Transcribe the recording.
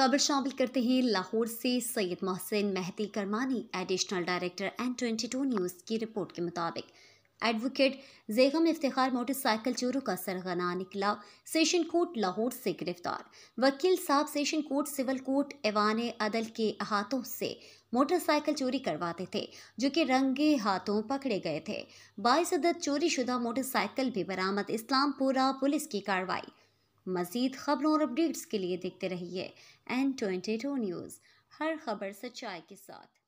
खबर शामिल करते हैं लाहौर से Syed Mohsin Mehdi Kirmani additional director N twenty two news की रिपोर्ट के मुताबिक एडवोकेट जेगम इफ्तार मोटरसाइकिल चोरों का सरगना निकला सेशन कोर्ट लाहौर से गिरफ्तार वकील साहब सेशन कोर्ट सिविल कोर्ट एवान अदल के हाथों से मोटरसाइकिल चोरी करवाते थे जो कि रंगे हाथों पकड़े गए थे बाईस अदद चोरी शुदा मोटरसाइकिल भी बरामद इस्लामपुरा पुलिस की कार्रवाई मजीद खबरों और अपडेट्स के लिए देखते रहिए एन ट्वेंटी टू न्यूज़ हर खबर सच्चाई के साथ